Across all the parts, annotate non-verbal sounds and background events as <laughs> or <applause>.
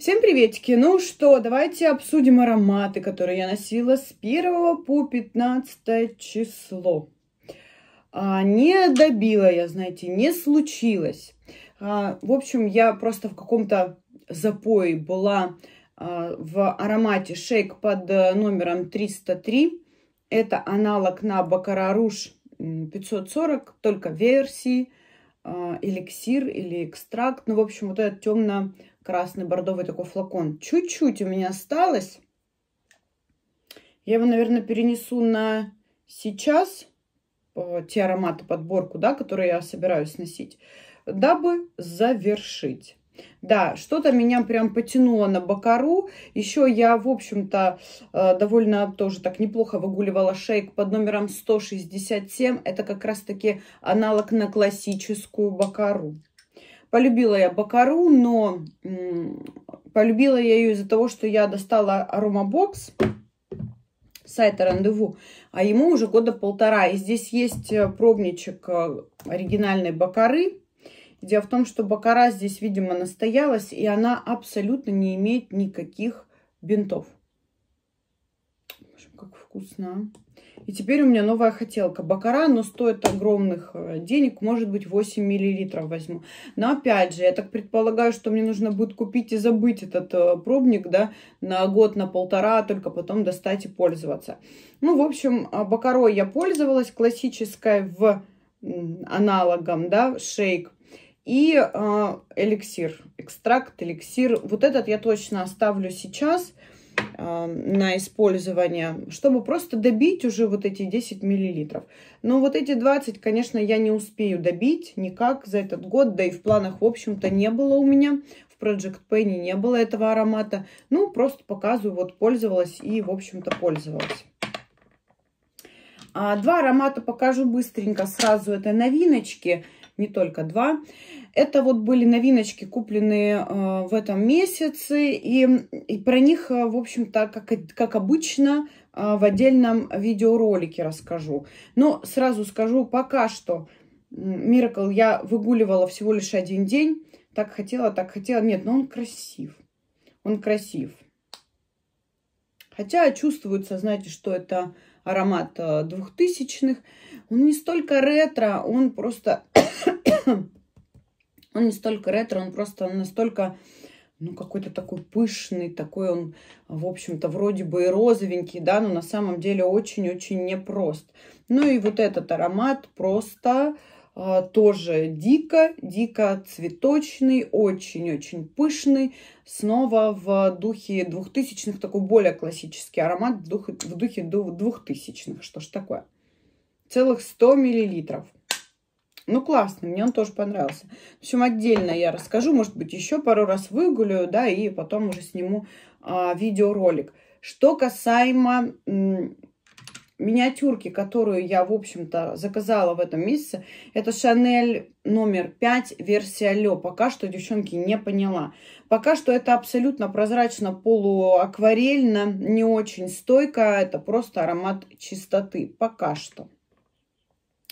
Всем приветики! Ну что, давайте обсудим ароматы, которые я носила с 1 по 15 число. А, не добила я, знаете, не случилось. А, в общем, я просто в каком-то запое была а, в аромате шейк под э, номером 303. Это аналог на Бакараруш 540, только версии, а, эликсир или экстракт. Ну, в общем, вот этот темно красный бордовый такой флакон. Чуть-чуть у меня осталось. Я его, наверное, перенесу на сейчас, те ароматы, подборку, да, которые я собираюсь носить, дабы завершить. Да, что-то меня прям потянуло на бакару. Еще я, в общем-то, э, довольно тоже так неплохо выгуливала шейк под номером 167. Это как раз-таки аналог на классическую бакару. Полюбила я Бакару, но полюбила я ее из-за того, что я достала аромабокс сайта Рандеву, а ему уже года полтора. И здесь есть э, пробничек э, оригинальной Бакары. Дело в том, что Бакара здесь, видимо, настоялась, и она абсолютно не имеет никаких бинтов. Как вкусно. А. И теперь у меня новая хотелка. Бакара, но стоит огромных э, денег. Может быть, 8 миллилитров возьму. Но опять же, я так предполагаю, что мне нужно будет купить и забыть этот э, пробник, да, на год, на полтора, а только потом достать и пользоваться. Ну, в общем, э, бакарой я пользовалась классической в аналогом, да, шейк. И э, эликсир, экстракт, эликсир. Вот этот я точно оставлю сейчас. Сейчас Эм, на использование, чтобы просто добить уже вот эти 10 миллилитров. Но вот эти 20, конечно, я не успею добить никак за этот год, да и в планах, в общем-то, не было у меня. В Project Penny не было этого аромата. Ну, просто показываю, вот пользовалась и, в общем-то, пользовалась. А два аромата покажу быстренько сразу этой новиночки, не только Два это вот были новиночки, купленные э, в этом месяце, и, и про них, э, в общем-то, как, как обычно, э, в отдельном видеоролике расскажу. Но сразу скажу, пока что Miracle я выгуливала всего лишь один день. Так хотела, так хотела. Нет, но он красив. Он красив. Хотя чувствуется, знаете, что это аромат э, двухтысячных. Он не столько ретро, он просто он не столько ретро, он просто настолько ну, какой-то такой пышный, такой он, в общем-то, вроде бы и розовенький, да, но на самом деле очень-очень непрост. Ну и вот этот аромат просто э, тоже дико, дико цветочный, очень-очень пышный. Снова в духе двухтысячных, такой более классический аромат, в духе, в духе двухтысячных, что ж такое. Целых 100 миллилитров. Ну, классно, мне он тоже понравился. В общем, отдельно я расскажу, может быть, еще пару раз выгуляю, да, и потом уже сниму а, видеоролик. Что касаемо миниатюрки, которую я, в общем-то, заказала в этом месяце, это Шанель номер 5, версия лё. Пока что, девчонки, не поняла. Пока что это абсолютно прозрачно, полуакварельно, не очень стойко. Это просто аромат чистоты. Пока что.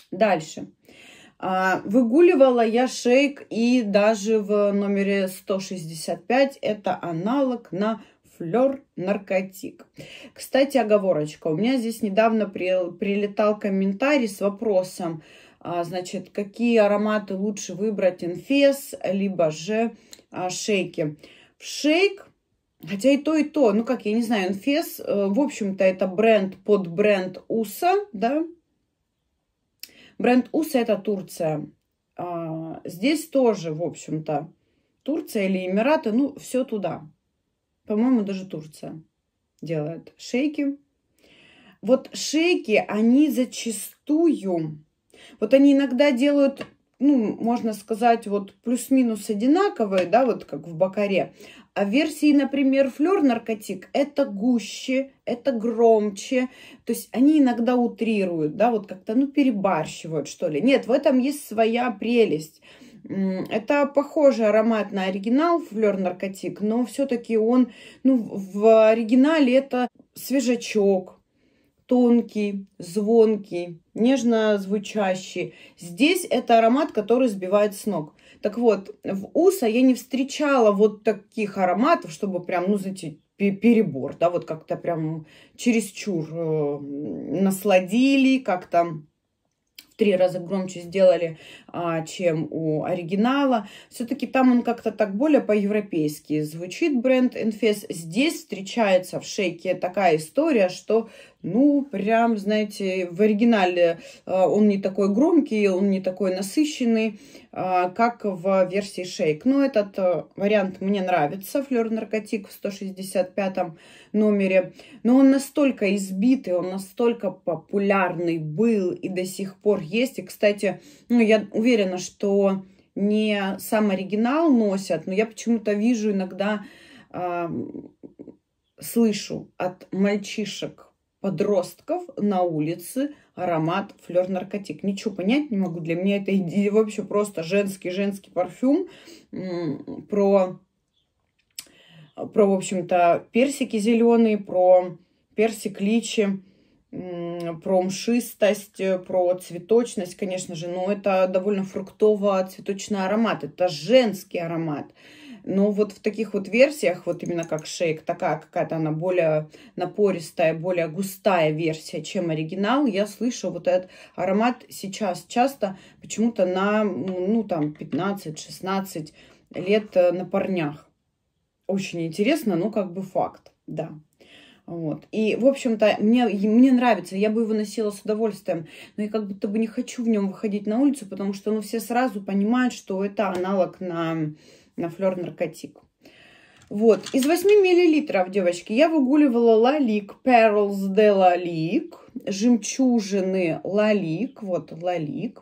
Дальше. А, выгуливала я шейк и даже в номере 165 это аналог на флер наркотик. Кстати, оговорочка. У меня здесь недавно при, прилетал комментарий с вопросом, а, значит, какие ароматы лучше выбрать, инфес, либо же а, шейки. В шейк, хотя и то, и то, ну как, я не знаю, инфес, э, в общем-то, это бренд под бренд УСА, да, Бренд УС – это Турция. А, здесь тоже, в общем-то, Турция или Эмираты, ну, все туда. По-моему, даже Турция делает шейки. Вот шейки, они зачастую, вот они иногда делают ну, можно сказать, вот плюс-минус одинаковые, да, вот как в Бакаре. А версии, например, флер наркотик это гуще, это громче. То есть они иногда утрируют, да, вот как-то, ну, перебарщивают, что ли. Нет, в этом есть своя прелесть. Это похожий аромат на оригинал флер наркотик, но все-таки он, ну, в оригинале это свежачок, тонкий, звонкий, нежно звучащий. Здесь это аромат, который сбивает с ног. Так вот, в Уса я не встречала вот таких ароматов, чтобы прям, ну, знаете, перебор, да, вот как-то прям чересчур э, насладили, как-то в три раза громче сделали, а, чем у оригинала. Все-таки там он как-то так более по-европейски звучит бренд Enfes. Здесь встречается в шейке такая история, что ну, прям, знаете, в оригинале э, он не такой громкий, он не такой насыщенный, а, как в версии Шейк. Но ну, этот э, вариант мне нравится, Флер Наркотик в 165 номере. Но он настолько избитый, он настолько популярный был и до сих пор есть. И, кстати, ну, я уверена, что не сам оригинал носят, но я почему-то вижу иногда, слышу от мальчишек подростков на улице аромат флер наркотик. Ничего понять не могу. Для меня это идея вообще просто женский-женский парфюм про, про, в общем-то, персики зеленые, про персик личи, про мшистость, про цветочность, конечно же, но это довольно фруктово-цветочный аромат. Это женский аромат. Но вот в таких вот версиях, вот именно как шейк, такая какая-то она более напористая, более густая версия, чем оригинал, я слышу вот этот аромат сейчас часто почему-то на, ну, там, 15-16 лет э, на парнях. Очень интересно, но как бы факт, да. Вот. И, в общем-то, мне, мне нравится, я бы его носила с удовольствием, но я как будто бы не хочу в нем выходить на улицу, потому что, ну, все сразу понимают, что это аналог на на флер наркотик. Вот, из 8 миллилитров девочки, я выгуливала лалик, Pearls de лалик, жемчужины лалик, вот лалик.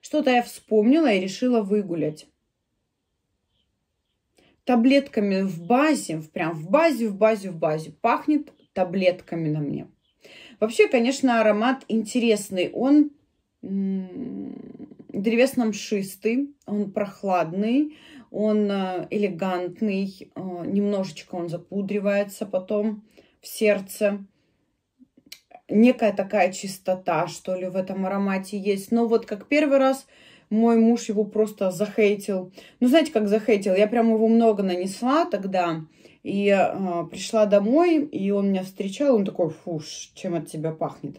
Что-то я вспомнила и решила выгулять. Таблетками в базе, прям в базе, в базе, в базе. Пахнет таблетками на мне. Вообще, конечно, аромат интересный. Он древесно-мшистый, он прохладный, он э, элегантный, э, немножечко он запудривается потом в сердце. Некая такая чистота, что ли, в этом аромате есть. Но вот как первый раз мой муж его просто захейтил. Ну, знаете, как захейтил? Я прям его много нанесла тогда. И э, пришла домой, и он меня встречал, он такой, фуш, чем от тебя пахнет?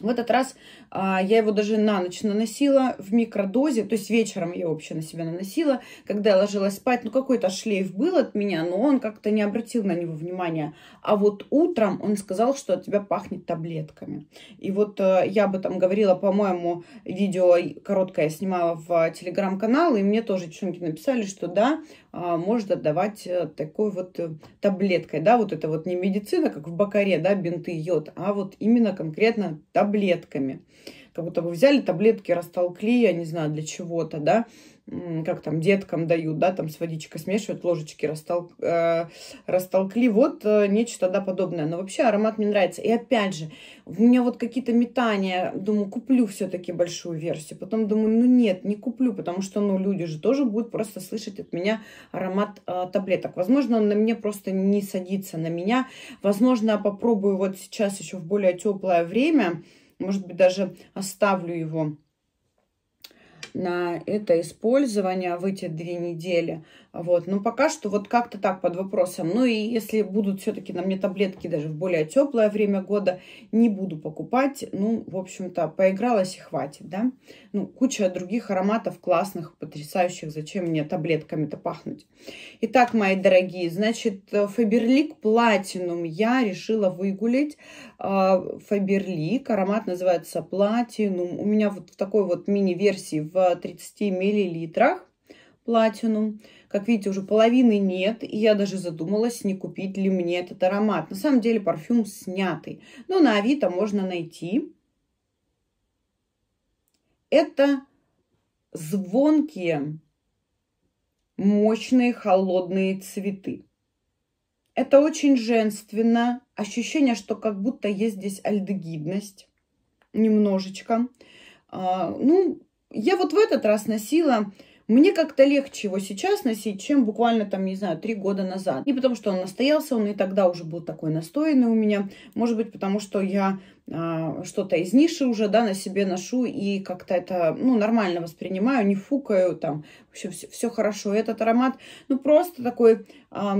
В этот раз а, я его даже на ночь наносила в микродозе, то есть вечером я вообще на себя наносила, когда я ложилась спать, ну какой-то шлейф был от меня, но он как-то не обратил на него внимания. А вот утром он сказал, что от тебя пахнет таблетками. И вот а, я об этом говорила, по-моему, видео короткое я снимала в телеграм-канал, и мне тоже девчонки написали, что да, а, может отдавать э, такой вот э, таблеткой, да, вот это вот не медицина, как в Бакаре, да, бинты йод, а вот именно конкретно таблетка таблетками. Как будто бы взяли таблетки, растолкли, я не знаю, для чего-то, да, как там деткам дают, да, там с водичкой смешивают, ложечки растол... э, растолкли, вот э, нечто, да, подобное. Но вообще аромат мне нравится. И опять же, у меня вот какие-то метания, думаю, куплю все-таки большую версию. Потом думаю, ну нет, не куплю, потому что, ну, люди же тоже будут просто слышать от меня аромат э, таблеток. Возможно, он на мне просто не садится, на меня. Возможно, я попробую вот сейчас еще в более теплое время, может быть, даже оставлю его на это использование в эти две недели. Вот. Но пока что вот как-то так под вопросом. Ну и если будут все-таки на мне таблетки даже в более теплое время года, не буду покупать. Ну, в общем-то, поигралась и хватит, да. Ну, куча других ароматов классных, потрясающих. Зачем мне таблетками-то пахнуть? Итак, мои дорогие, значит, Фаберлик Платинум я решила выгулить Фаберлик, аромат называется Платинум. У меня вот в такой вот мини-версии в 30 миллилитрах платину, Как видите, уже половины нет, и я даже задумалась, не купить ли мне этот аромат. На самом деле парфюм снятый, но на Авито можно найти. Это звонкие, мощные, холодные цветы. Это очень женственно. Ощущение, что как будто есть здесь альдегидность немножечко. А, ну, я вот в этот раз носила мне как-то легче его сейчас носить, чем буквально там, не знаю, три года назад. Не потому, что он настоялся, он и тогда уже был такой настоянный у меня. Может быть, потому что я а, что-то из ниши уже, да, на себе ношу и как-то это, ну, нормально воспринимаю, не фукаю, там, в все, все хорошо. Этот аромат, ну, просто такой а,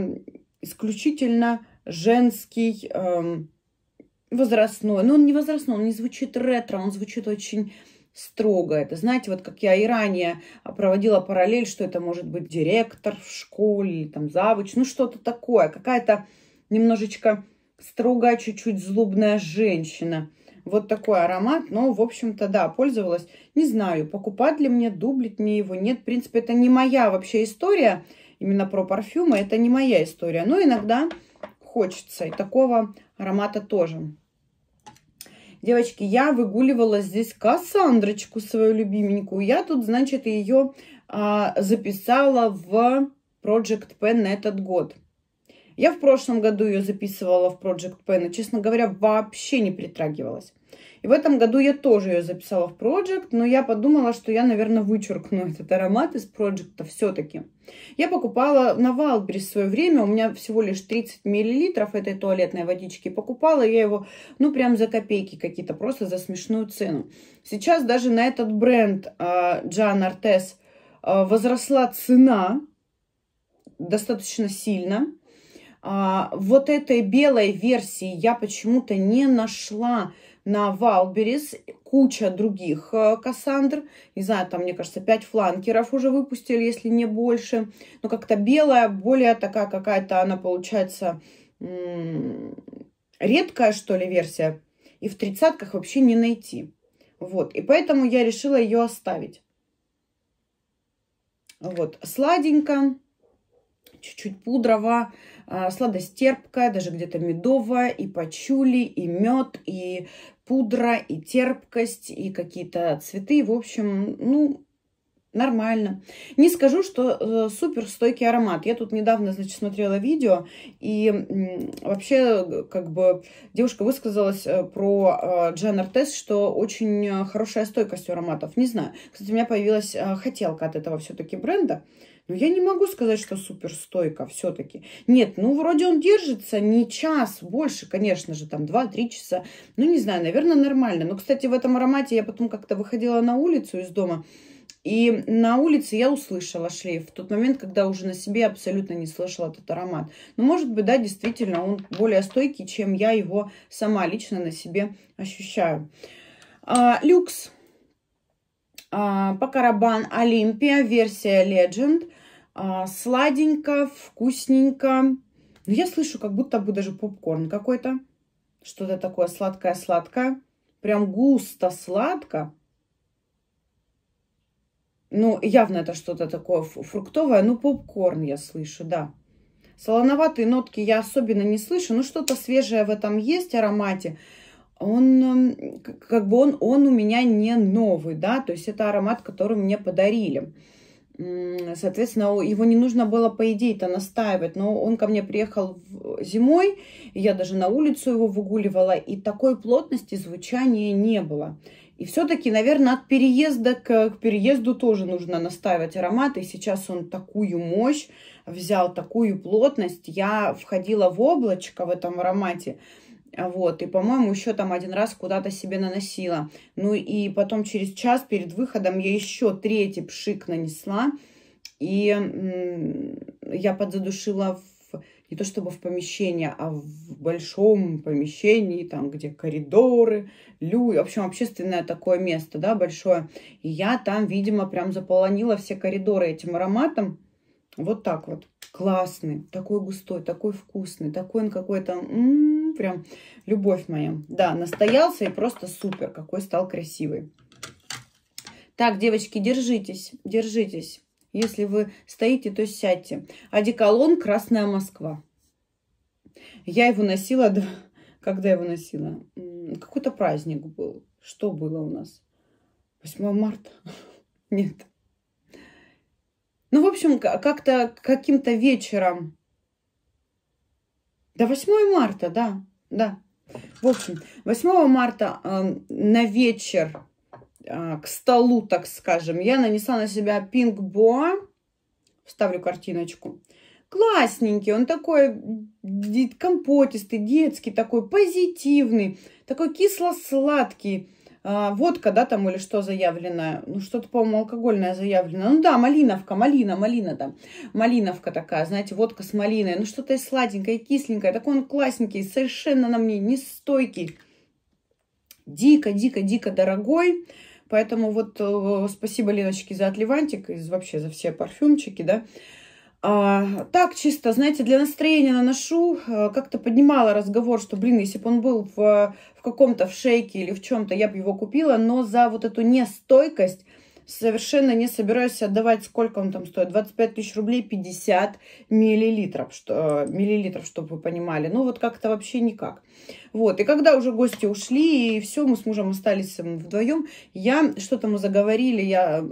исключительно женский, а, возрастной. Ну, он не возрастной, он не звучит ретро, он звучит очень строго. Это, знаете, вот как я и ранее а, проводила параллель, что это может быть директор в школе, или там завуч, ну что-то такое, какая-то немножечко строгая, чуть-чуть злобная женщина. Вот такой аромат, но, в общем-то, да, пользовалась. Не знаю, покупать ли мне, дублить мне его, нет. В принципе, это не моя вообще история, именно про парфюмы, это не моя история. Но иногда хочется, и такого аромата тоже. Девочки, я выгуливала здесь Кассандрочку, свою любименькую. Я тут, значит, ее а, записала в Project Pen на этот год. Я в прошлом году ее записывала в Project Pen, и, честно говоря, вообще не притрагивалась. И в этом году я тоже ее записала в Project, но я подумала, что я, наверное, вычеркну этот аромат из Project все-таки. Я покупала на Валбрис в свое время, у меня всего лишь 30 миллилитров этой туалетной водички. Покупала я его, ну, прям за копейки какие-то, просто за смешную цену. Сейчас даже на этот бренд а, Джан Артес а, возросла цена достаточно сильно. А, вот этой белой версии я почему-то не нашла на Валберис, куча других э, Кассандр. Не знаю, там, мне кажется, 5 фланкеров уже выпустили, если не больше. Но как-то белая, более такая какая-то, она получается редкая, что ли, версия. И в тридцатках вообще не найти. Вот, и поэтому я решила ее оставить. Вот, сладенько, чуть-чуть пудрово, э, сладость терпкая, даже где-то медовая, и пачули, и мед, и пудра, и терпкость, и какие-то цветы. В общем, ну, нормально. Не скажу, что э, супер стойкий аромат. Я тут недавно, значит, смотрела видео, и вообще, как бы, девушка высказалась э, про э, Джен Артес, что очень э, хорошая стойкость у ароматов. Не знаю. Кстати, у меня появилась хотелка от этого все-таки бренда. Ну я не могу сказать, что суперстойко все-таки. Нет, ну вроде он держится не час, больше, конечно же, там 2-3 часа. Ну не знаю, наверное, нормально. Но, кстати, в этом аромате я потом как-то выходила на улицу из дома. И на улице я услышала шлейф в тот момент, когда уже на себе абсолютно не слышала этот аромат. Но, ну, может быть, да, действительно, он более стойкий, чем я его сама лично на себе ощущаю. А, люкс. А, Покарабан Олимпия, версия Legend. А, сладенько, вкусненько. Но ну, я слышу, как будто бы даже попкорн какой-то. Что-то такое сладкое-сладкое. Прям густо сладко. Ну, явно это что-то такое фруктовое. Ну, попкорн я слышу, да. Солоноватые нотки я особенно не слышу. Ну, что-то свежее в этом есть аромате он эм, как бы он, он у меня не новый, да, то есть это аромат, который мне подарили. Соответственно, его не нужно было, по идее-то, настаивать. Но он ко мне приехал зимой, я даже на улицу его выгуливала, и такой плотности звучания не было. И все-таки, наверное, от переезда к, к переезду тоже нужно настаивать аромат. И сейчас он такую мощь взял, такую плотность. Я входила в облачко в этом аромате. Вот, и, по-моему, еще там один раз куда-то себе наносила. Ну и потом через час перед выходом я еще третий пшик нанесла. И я подзадушила в, не то чтобы в помещение а в большом помещении, там, где коридоры, люди, в общем, общественное такое место, да, большое. И я там, видимо, прям заполонила все коридоры этим ароматом. Вот так вот. Классный, такой густой, такой вкусный, такой он какой-то... М -м -м прям любовь моя. Да, настоялся и просто супер, какой стал красивый. Так, девочки, держитесь, держитесь. Если вы стоите, то сядьте. Одеколон «Красная Москва». Я его носила, <laughs> когда я его носила? Какой-то праздник был. Что было у нас? 8 марта? <laughs> Нет. Ну, в общем, как-то каким-то вечером. Да, 8 марта, да. Да. В общем, 8 марта э, на вечер э, к столу, так скажем, я нанесла на себя пинг боа. Вставлю картиночку. Классненький, он такой компотистый, детский, такой позитивный, такой кисло-сладкий а, водка, да, там, или что заявлено, ну, что-то, по-моему, алкогольное заявлено. Ну, да, малиновка, малина, малина да, малиновка такая, знаете, водка с малиной, ну, что-то сладенькое, кисленькое, такой он классненький, совершенно на мне нестойкий, дико-дико-дико дорогой, поэтому вот э, спасибо Леночке за отливантик и вообще за все парфюмчики, да, а, так чисто, знаете, для настроения наношу. А, как-то поднимала разговор, что, блин, если бы он был в, в каком-то в шейке или в чем-то, я бы его купила. Но за вот эту нестойкость совершенно не собираюсь отдавать, сколько он там стоит, 25 тысяч рублей 50 миллилитров, что, э, миллилитров, чтобы вы понимали. Ну, вот как-то вообще никак. Вот, и когда уже гости ушли, и все, мы с мужем остались вдвоем, я, что-то мы заговорили, я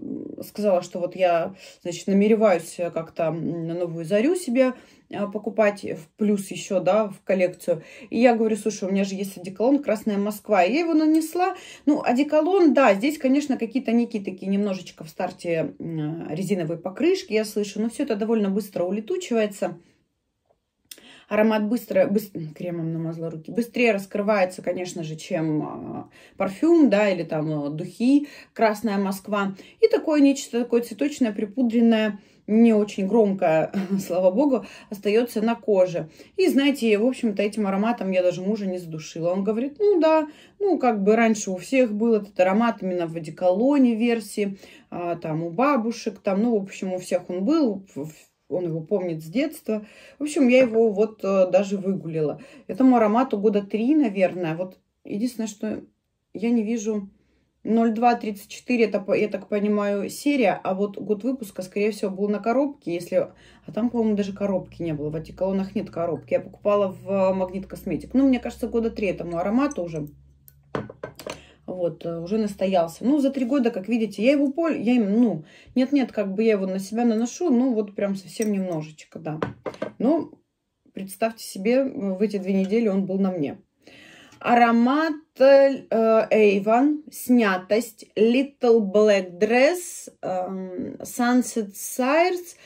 сказала, что вот я, значит, намереваюсь как-то на новую зарю себе а, покупать в плюс еще, да, в коллекцию. И я говорю, слушай, у меня же есть одеколон «Красная Москва». И я его нанесла. Ну, одеколон, да, здесь, конечно, какие-то некие такие немножечко в старте а, резиновые покрышки, я слышу. Но все это довольно быстро улетучивается аромат быстро, быстро кремом намазала руки, быстрее раскрывается, конечно же, чем а, парфюм, да, или там духи «Красная Москва». И такое нечто такое цветочное, припудренное, не очень громкая, <laughs> слава богу, остается на коже. И, знаете, в общем-то, этим ароматом я даже мужа не задушила. Он говорит, ну да, ну как бы раньше у всех был этот аромат именно в одеколоне версии, а, там у бабушек, там, ну, в общем, у всех он был, он его помнит с детства. В общем, я его вот э, даже выгулила. Этому аромату года три, наверное. Вот единственное, что я не вижу 0234, это, я так понимаю, серия, а вот год выпуска, скорее всего, был на коробке, если... А там, по-моему, даже коробки не было, в этих колоннах нет коробки. Я покупала в э, Магнит Косметик. Ну, мне кажется, года три этому аромату уже. Вот, э, уже настоялся. Ну, за три года, как видите, я его поль... Я им, ну, нет-нет, как бы я его на себя наношу, ну, вот прям совсем немножечко, да. Но представьте себе, э, в эти две недели он был на мне. Аромат Эйван, э, снятость, Little Black Dress, эм, Sunset Sires.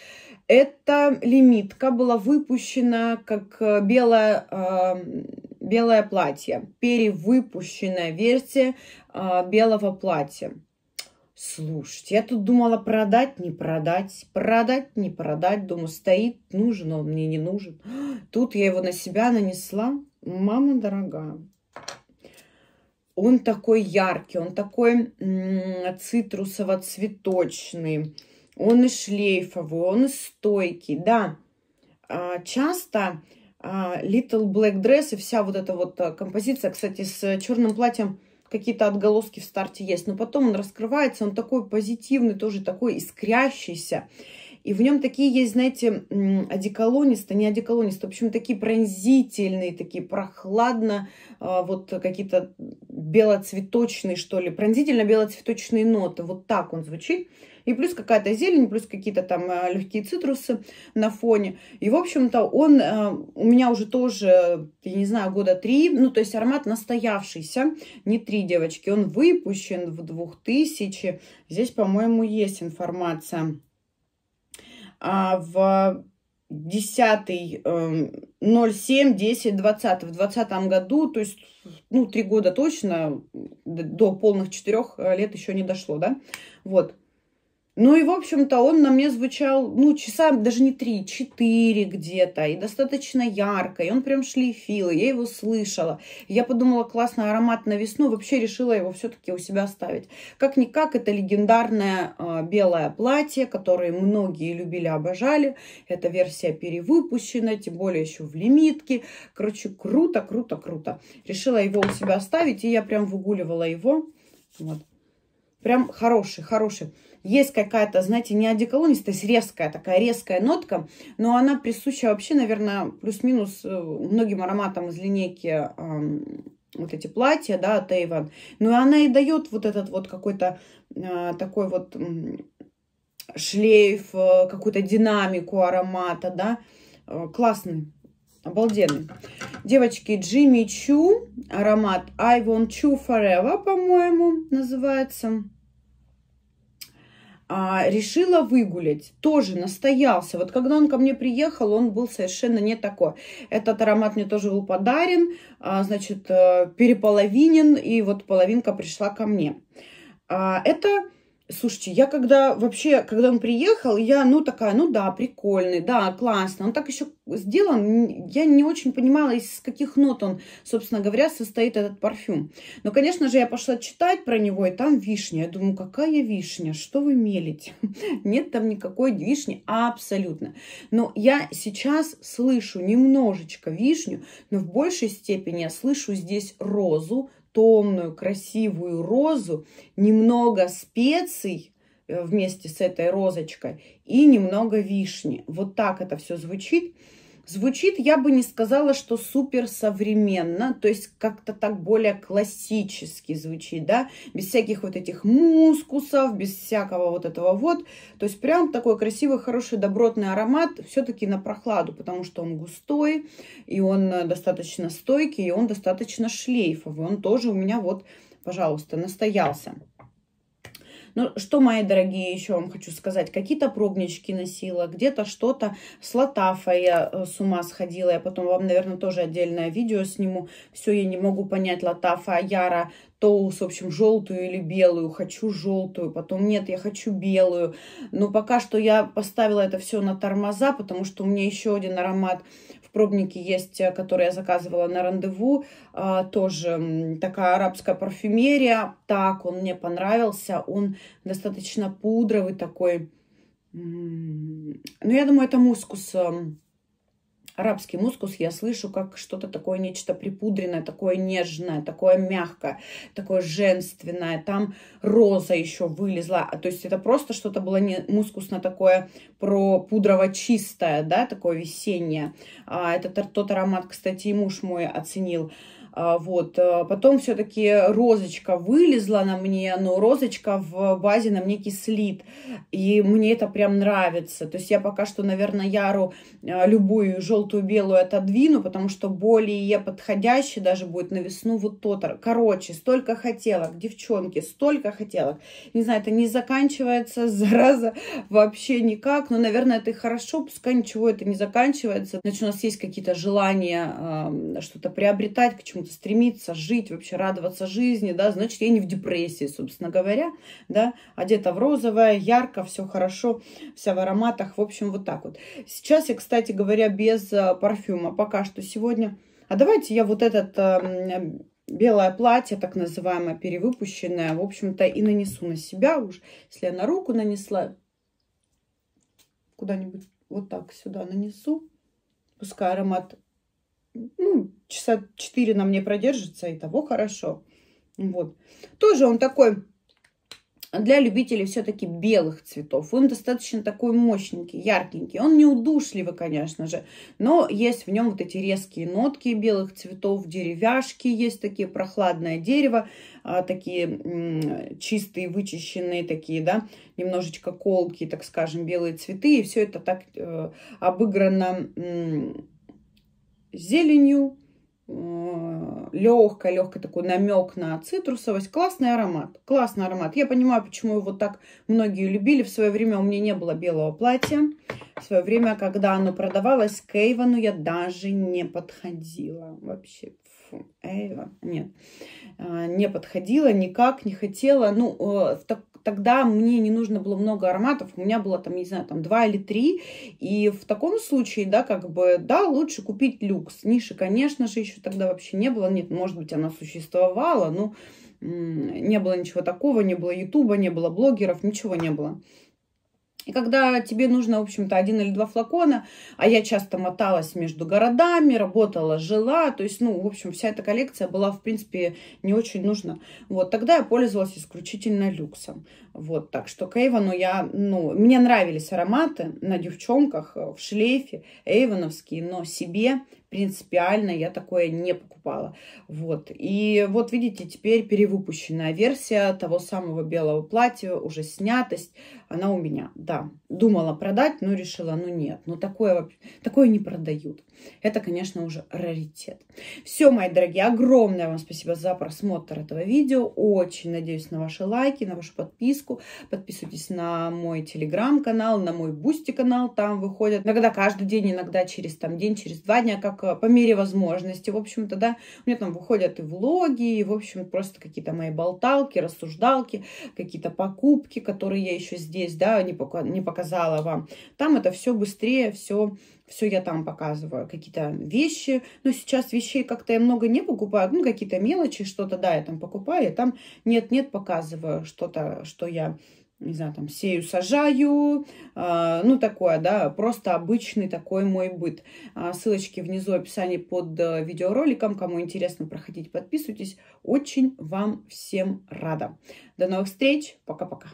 Это лимитка была выпущена как э, белая эм, белое платье, перевыпущенная версия э, белого платья. Слушайте, я тут думала продать, не продать, продать, не продать. Думаю, стоит, нужен он мне, не нужен. <gasps> Тут я его на себя нанесла. Мама дорогая, он такой яркий, он такой цитрусово-цветочный, он и шлейфовый, он и стойкий, да. А, часто а, Little Black Dress и вся вот эта вот э, композиция, кстати, с э, черным платьем какие-то отголоски в старте есть, но потом он раскрывается, он такой позитивный, тоже такой искрящийся. И в нем такие есть, знаете, одеколонисты, не одеколонисты, в общем, такие пронзительные, такие прохладно, а, вот какие-то белоцветочные, что ли, пронзительно-белоцветочные ноты. Вот так он звучит. И плюс какая-то зелень, плюс какие-то там а, легкие цитрусы на фоне. И, в общем-то, он а, у меня уже тоже, я не знаю, года три, ну, то есть аромат настоявшийся, не три девочки. Он выпущен в 2000, здесь, по-моему, есть информация а, в 10 07 10 20 в 20 году, то есть, ну, три года точно, до полных четырех э, лет еще не дошло, да, вот, ну и, в общем-то, он на мне звучал, ну, часа даже не три, четыре где-то, и достаточно ярко, и он прям шлифил, и я его слышала. Я подумала, классный аромат на весну, вообще решила его все-таки у себя оставить. Как-никак, это легендарное э, белое платье, которое многие любили, обожали. Эта версия перевыпущена, тем более еще в лимитке. Короче, круто, круто, круто. Решила его у себя оставить, и я прям выгуливала его. Вот. Прям хороший, хороший. Есть какая-то, знаете, не одеколонистость, резкая такая, резкая нотка, но она присуща вообще, наверное, плюс-минус э, многим ароматам из линейки вот эти платья, да, Тейван. Но ну она и дает вот этот вот какой-то э, такой вот шлейф, э, какую-то динамику аромата, да, э, классный. Обалденный. Девочки, Джимми Чу, аромат I Want Chu Forever, по-моему, называется. А, решила выгулять. Тоже настоялся. Вот когда он ко мне приехал, он был совершенно не такой. Этот аромат мне тоже был подарен, а, значит, э, переполовинен, и вот половинка пришла ко мне. А, это Слушайте, я когда вообще, когда он приехал, я, ну, такая, ну да, прикольный, да, классно. Он так еще сделан, я не очень понимала, из каких нот он, собственно говоря, состоит этот парфюм. Но, конечно же, я пошла читать про него, и там вишня. Я думаю, какая вишня, что вы мелите? <laughs> Нет там никакой вишни, абсолютно. Но я сейчас слышу немножечко вишню, но в большей степени я слышу здесь розу, тонную красивую розу, немного специй э, вместе с этой розочкой и немного вишни. Вот так это все звучит. Звучит, я бы не сказала, что супер современно, то есть как-то так более классически звучит, да, без всяких вот этих мускусов, без всякого вот этого вот. То есть прям такой красивый, хороший, добротный аромат все-таки на прохладу, потому что он густой, и он э, достаточно стойкий, и он достаточно шлейфовый. Он тоже у меня вот, пожалуйста, настоялся. Ну, что, мои дорогие, еще вам хочу сказать. Какие-то прогнички носила, где-то что-то с Латафа я э, с ума сходила. Я потом вам, наверное, тоже отдельное видео сниму. Все, я не могу понять Латафа, а яра, Тоус, в общем, желтую или белую. Хочу желтую, потом нет, я хочу белую. Но пока что я поставила это все на тормоза, потому что у меня еще один аромат – пробнике есть, э, которые я заказывала на рандеву, а, тоже такая арабская парфюмерия. Так, он мне понравился, он достаточно пудровый такой. но ну, я думаю, это мускус эм, арабский мускус я слышу как что-то такое, нечто припудренное, такое нежное, такое мягкое, такое женственное. Там роза еще вылезла. А, то есть это просто что-то было не мускусно такое про пудрово-чистое, да, такое весеннее. А, это тот аромат, кстати, и муж мой оценил. А, вот. А, потом все-таки розочка вылезла на мне, но розочка в базе на мне кислит. И мне это прям нравится. То есть я пока что, наверное, Яру а, любую желтую-белую отодвину, потому что более подходящий даже будет на весну вот тот. Короче, столько хотелок, девчонки, столько хотелок. Не знаю, это не заканчивается, <laughs> зараза, вообще никак. Но, наверное, это и хорошо, пускай ничего это не заканчивается. Значит, у нас есть какие-то желания э, что-то приобретать, к чему общем-то, стремиться жить, вообще радоваться жизни, да, значит, я не в депрессии, собственно говоря, да, одета в розовое, ярко, все хорошо, вся в ароматах, в общем, вот так вот. Сейчас я, кстати говоря, без э, парфюма пока что сегодня. А давайте я вот этот э, белое платье, так называемое, перевыпущенное, в общем-то, и нанесу на себя уж, если я на руку нанесла, куда-нибудь вот так сюда нанесу, пускай аромат ну, часа четыре на мне продержится, и того хорошо. Вот. Тоже он такой для любителей все-таки белых цветов. Он достаточно такой мощненький, яркенький. Он не удушливый, конечно же, но есть в нем вот эти резкие нотки белых цветов, деревяшки есть такие, прохладное дерево, а, такие чистые, вычищенные такие, да, немножечко колки, так скажем, белые цветы. И все это так э, обыграно зеленью, э, легкая, легкая такой намек на цитрусовость. Классный аромат, классный аромат. Я понимаю, почему его так многие любили. В свое время у меня не было белого платья. В свое время, когда оно продавалось, к Эйвону я даже не подходила вообще. Эйва, нет, а, не подходила никак, не хотела. Ну, э, так, тогда мне не нужно было много ароматов, у меня было там, не знаю, там два или три, и в таком случае, да, как бы, да, лучше купить люкс. Ниши, конечно же, еще тогда вообще не было, нет, может быть, она существовала, но не было ничего такого, не было ютуба, не было блогеров, ничего не было. И когда тебе нужно, в общем-то, один или два флакона, а я часто моталась между городами, работала, жила, то есть, ну, в общем, вся эта коллекция была, в принципе, не очень нужна. Вот, тогда я пользовалась исключительно люксом. Вот, так что к Эйвону я, ну, мне нравились ароматы на девчонках, э, в шлейфе, эйвоновские, но себе принципиально я такое не покупала. Вот. И вот видите, теперь перевыпущенная версия того самого белого платья, уже снятость она у меня, да. Думала продать, но решила, ну нет, ну такое, такое не продают. Это, конечно, уже раритет. Все, мои дорогие, огромное вам спасибо за просмотр этого видео. Очень надеюсь на ваши лайки, на вашу подписку. Подписывайтесь на мой телеграм-канал, на мой бусти-канал. Там выходят иногда каждый день, иногда через там день, через два дня, как э, по мере возможности. В общем-то, да, у меня там выходят и влоги, и, в общем, просто какие-то мои болталки, рассуждалки, какие-то покупки, которые я еще здесь есть, да, не, показала вам. Там это все быстрее, все, все я там показываю. Какие-то вещи, но сейчас вещей как-то я много не покупаю, ну, какие-то мелочи, что-то, да, я там покупаю, и там нет-нет показываю что-то, что я не знаю, там, сею, сажаю, э, ну, такое, да, просто обычный такой мой быт. Э, ссылочки внизу в описании под э, видеороликом. Кому интересно, проходить подписывайтесь. Очень вам всем рада. До новых встреч. Пока-пока.